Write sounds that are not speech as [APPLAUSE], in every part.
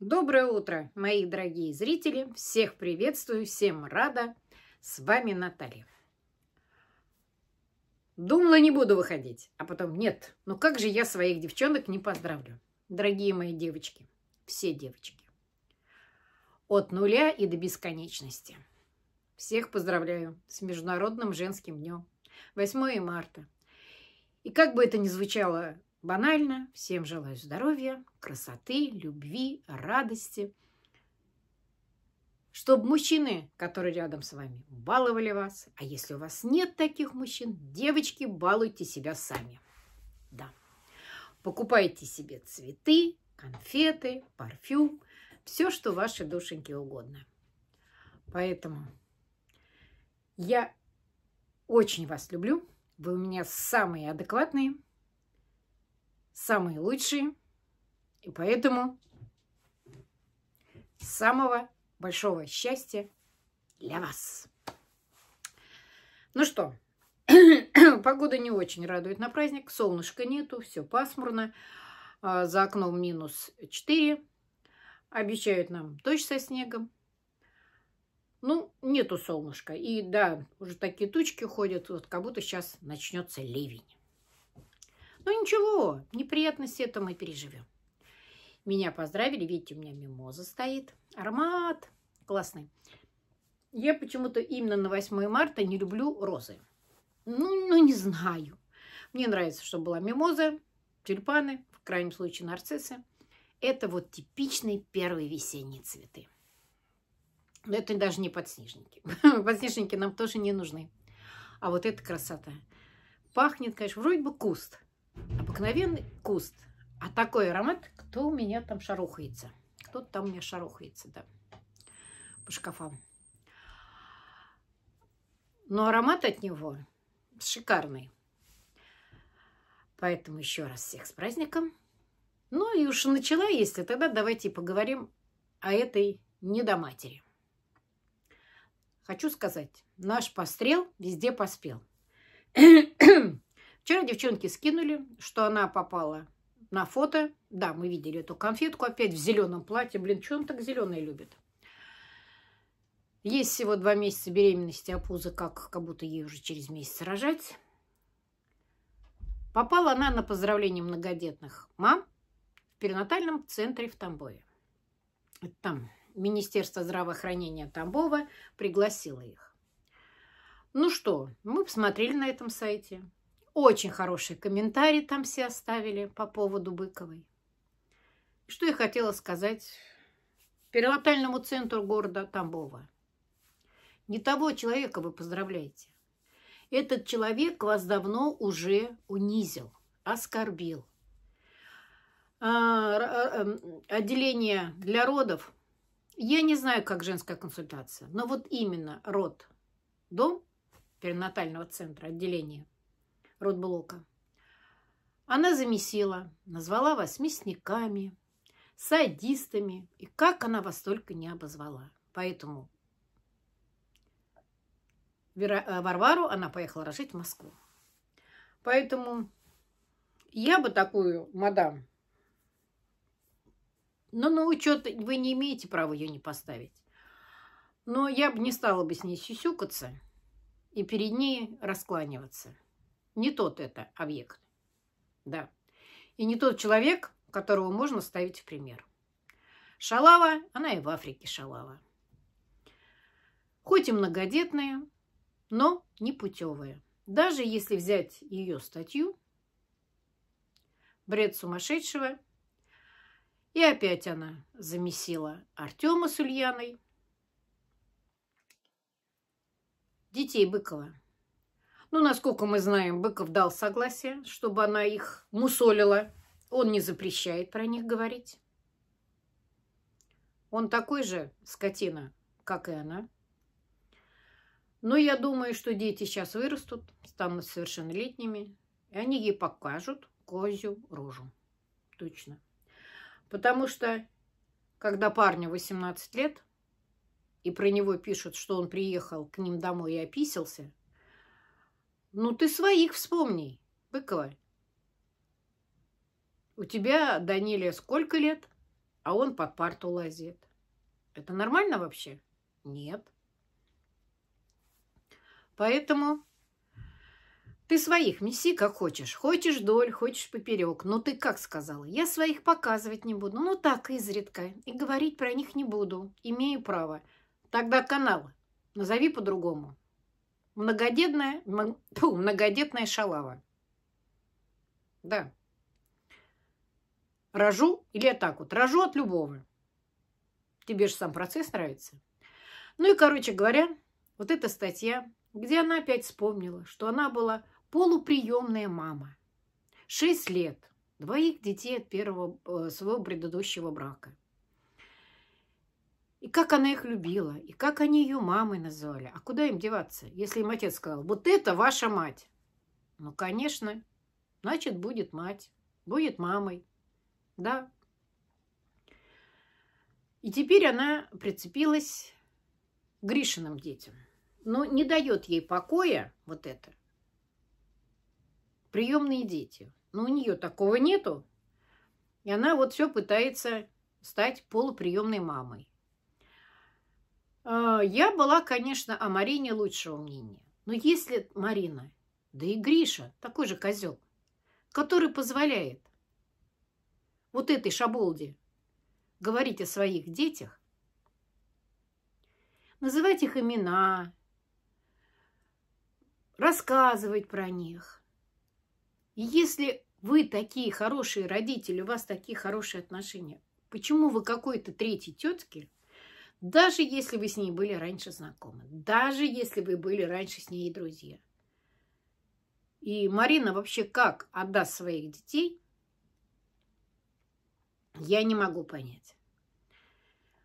Доброе утро, мои дорогие зрители! Всех приветствую, всем рада! С вами Наталья. Думала, не буду выходить, а потом нет. Ну как же я своих девчонок не поздравлю? Дорогие мои девочки, все девочки. От нуля и до бесконечности. Всех поздравляю с Международным женским днем. 8 марта. И как бы это ни звучало Банально, всем желаю здоровья, красоты, любви, радости. Чтобы мужчины, которые рядом с вами, баловали вас. А если у вас нет таких мужчин, девочки, балуйте себя сами. Да. Покупайте себе цветы, конфеты, парфюм, все, что вашей душеньке угодно. Поэтому я очень вас люблю. Вы у меня самые адекватные самые лучшие, и поэтому самого большого счастья для вас. Ну что, [CLEARS THROAT] погода не очень радует на праздник, солнышка нету, все пасмурно, а, за окном минус 4, обещают нам дождь со снегом. Ну, нету солнышка. И да, уже такие тучки ходят, вот как будто сейчас начнется ливень. Ну ничего, неприятности это мы переживем. Меня поздравили, видите, у меня мимоза стоит. Аромат классный. Я почему-то именно на 8 марта не люблю розы. Ну, ну не знаю. Мне нравится, чтобы была мимоза, тюльпаны, в крайнем случае нарциссы. Это вот типичные первые весенние цветы. Но это даже не подснежники. [LAUGHS] Подснежники нам тоже не нужны. А вот эта красота. Пахнет, конечно, вроде бы куст, обыкновенный куст. А такой аромат, кто у меня там шарухается. Кто-то там у меня шарухается, да, по шкафам. Но аромат от него шикарный. Поэтому еще раз всех с праздником. Ну и уж начала, если тогда давайте поговорим о этой недоматери. Хочу сказать, наш пострел везде поспел. [CLEARS THROAT] Вчера девчонки скинули, что она попала на фото. Да, мы видели эту конфетку опять в зеленом платье. Блин, что он так зеленое любит? Есть всего два месяца беременности, а пузо как, как будто ей уже через месяц рожать. Попала она на поздравление многодетных мам в перинатальном центре в Тамбове. Там Министерство здравоохранения Тамбова пригласило их. Ну что, мы посмотрели на этом сайте. Очень хороший комментарий там все оставили по поводу Быковой. Что я хотела сказать перинатальному центру города Тамбова. Не того человека вы поздравляете. Этот человек вас давно уже унизил, оскорбил. А, а, эм, отделение для родов. Я не знаю, как женская консультация, но вот именно род, дом перинатального центра, отделение – Ротблока. Она замесила, назвала вас мясниками, садистами, и как она вас только не обозвала. Поэтому э, Варвару она поехала рожить в Москву. Поэтому я бы такую, мадам, но на учет вы не имеете права ее не поставить. Но я бы не стала бы с ней сисюкаться и перед ней раскланиваться. Не тот это объект. Да. И не тот человек, которого можно ставить в пример. Шалава, она и в Африке шалава. Хоть и многодетная, но не путевая. Даже если взять ее статью «Бред сумасшедшего», и опять она замесила Артема с Ульяной, детей Быкова – ну, насколько мы знаем, Быков дал согласие, чтобы она их мусолила. Он не запрещает про них говорить. Он такой же скотина, как и она. Но я думаю, что дети сейчас вырастут, станут совершеннолетними, и они ей покажут козью рожу. Точно. Потому что, когда парню 18 лет, и про него пишут, что он приехал к ним домой и описался – ну, ты своих вспомни, Быковаль. У тебя, Даниле, сколько лет, а он под парту лазит. Это нормально вообще? Нет. Поэтому ты своих меси как хочешь. Хочешь вдоль, хочешь поперек. Но ты как сказала? Я своих показывать не буду. Ну так, изредка. И говорить про них не буду. Имею право. Тогда канал. Назови по-другому. Многодетная, фу, многодетная шалава. Да. Рожу или я так вот. Рожу от любого. Тебе же сам процесс нравится. Ну и, короче говоря, вот эта статья, где она опять вспомнила, что она была полуприемная мама. Шесть лет. Двоих детей от первого э, своего предыдущего брака – и как она их любила, и как они ее мамой называли. А куда им деваться, если им отец сказал, вот это ваша мать? Ну, конечно, значит, будет мать, будет мамой. Да. И теперь она прицепилась к Гришиным детям. Но не дает ей покоя вот это. Приемные дети. Но у нее такого нету. И она вот все пытается стать полуприемной мамой. А, я была, конечно, о Марине лучшего мнения. Но если Марина, да и Гриша, такой же козел, который позволяет вот этой шаболде говорить о своих детях, называть их имена, рассказывать про них. И если вы такие хорошие родители, у вас такие хорошие отношения, почему вы какой-то третьей тетке даже если вы с ней были раньше знакомы, даже если вы были раньше с ней друзья. И Марина вообще как отдаст своих детей, я не могу понять.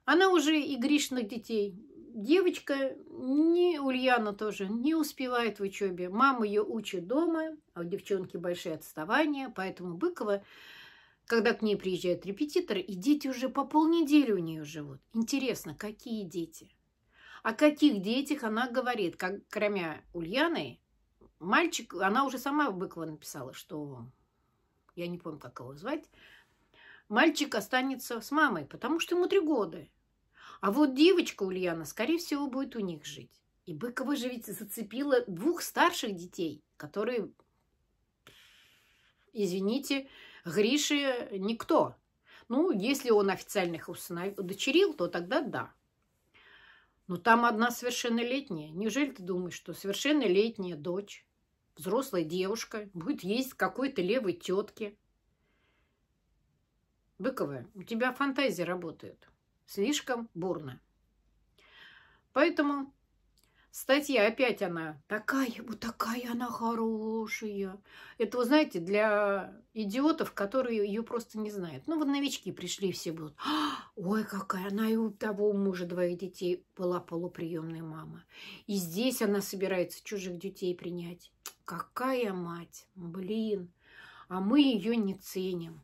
Она уже и Гришных детей. Девочка, не Ульяна тоже, не успевает в учебе. Мама ее учит дома, а у девчонки большие отставания, поэтому Быкова когда к ней приезжают репетиторы, и дети уже по полнедели у нее живут. Интересно, какие дети? О каких детях она говорит? Как, кроме Ульяны, мальчик, она уже сама Быкова написала, что я не помню, как его звать, мальчик останется с мамой, потому что ему три года. А вот девочка Ульяна, скорее всего, будет у них жить. И Быкова же ведь зацепила двух старших детей, которые, извините, Грише никто. Ну, если он официальных удочерил, то тогда да. Но там одна совершеннолетняя. Неужели ты думаешь, что совершеннолетняя дочь, взрослая девушка будет есть какой-то левой тетке? Быкова, у тебя фантазии работают. Слишком бурно. Поэтому Статья опять она. Такая, вот такая она хорошая. Это, вы знаете, для идиотов, которые ее просто не знают. Ну, вот новички пришли, все будут. «А, ой, какая она и у того мужа двоих детей была полуприемная мама. И здесь она собирается чужих детей принять. Какая мать, блин. А мы ее не ценим.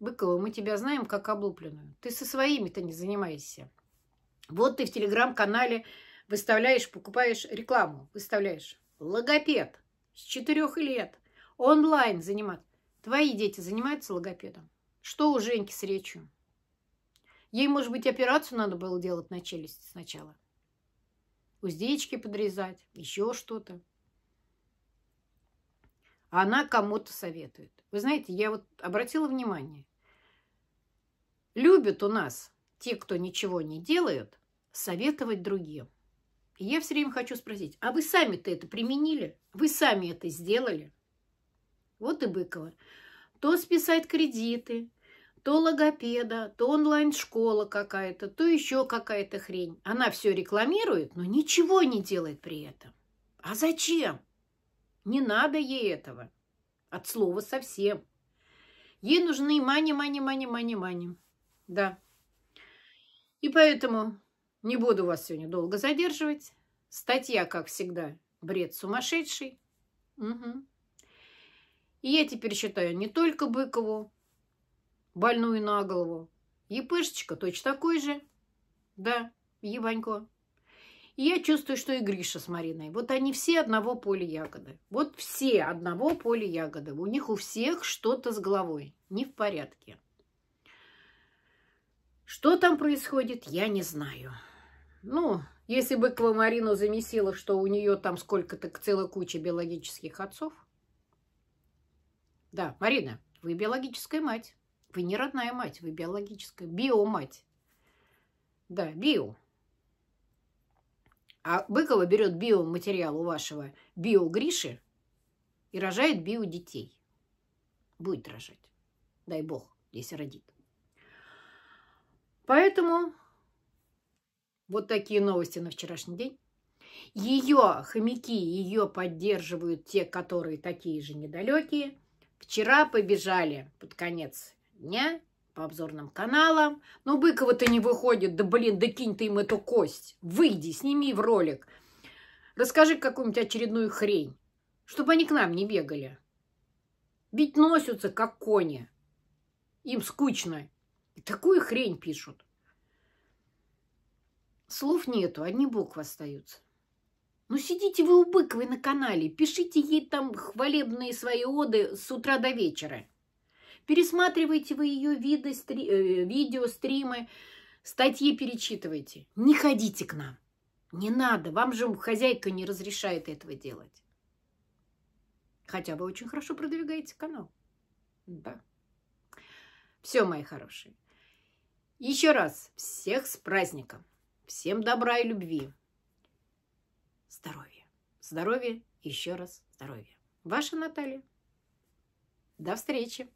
Быкова, мы тебя знаем как облупленную. Ты со своими-то не занимайся. Вот ты в телеграм-канале выставляешь, покупаешь рекламу, выставляешь. Логопед с четырех лет онлайн заниматься. Твои дети занимаются логопедом? Что у Женьки с речью? Ей, может быть, операцию надо было делать на челюсти сначала. Уздечки подрезать, еще что-то. А она кому-то советует. Вы знаете, я вот обратила внимание. Любят у нас те, кто ничего не делает советовать другим. И я все время хочу спросить, а вы сами-то это применили? Вы сами это сделали? Вот и Быкова. То списать кредиты, то логопеда, то онлайн-школа какая-то, то еще какая-то хрень. Она все рекламирует, но ничего не делает при этом. А зачем? Не надо ей этого. От слова совсем. Ей нужны мани, мани, мани, мани, мани. Да. И поэтому не буду вас сегодня долго задерживать. Статья, как всегда, бред сумасшедший. Угу. И я теперь считаю не только Быкову, больную на голову. Епышечка точно такой же. Да, Ебанько. И я чувствую, что и Гриша с Мариной. Вот они все одного поля ягоды. Вот все одного поля ягоды. У них у всех что-то с головой. Не в порядке. Что там происходит, я не знаю. Ну, если бы Квамарину замесила, что у нее там сколько-то целая куча биологических отцов. Да, Марина, вы биологическая мать. Вы не родная мать, вы биологическая, биомать. Да, био. А Быкова берет биоматериал у вашего био-Гриши и рожает био-детей. Будет рожать. Дай бог, если родит. Поэтому вот такие новости на вчерашний день. Ее хомяки, ее поддерживают те, которые такие же недалекие. Вчера побежали под конец дня по обзорным каналам. Но ну, Быкова-то не выходит. Да блин, да кинь ты им эту кость. Выйди, сними в ролик. Расскажи какую-нибудь очередную хрень, чтобы они к нам не бегали. Ведь носятся, как кони. Им скучно. И такую хрень пишут. Слов нету, одни буквы остаются. Ну сидите вы у Быковой на канале, пишите ей там хвалебные свои оды с утра до вечера. Пересматривайте вы ее виды, стри... э, видео, стримы, статьи перечитывайте. Не ходите к нам. Не надо, вам же хозяйка не разрешает этого делать. Хотя вы очень хорошо продвигаете канал. Да. Все, мои хорошие. Еще раз всех с праздником. Всем добра и любви. Здоровья. Здоровья, еще раз здоровья. Ваша Наталья. До встречи.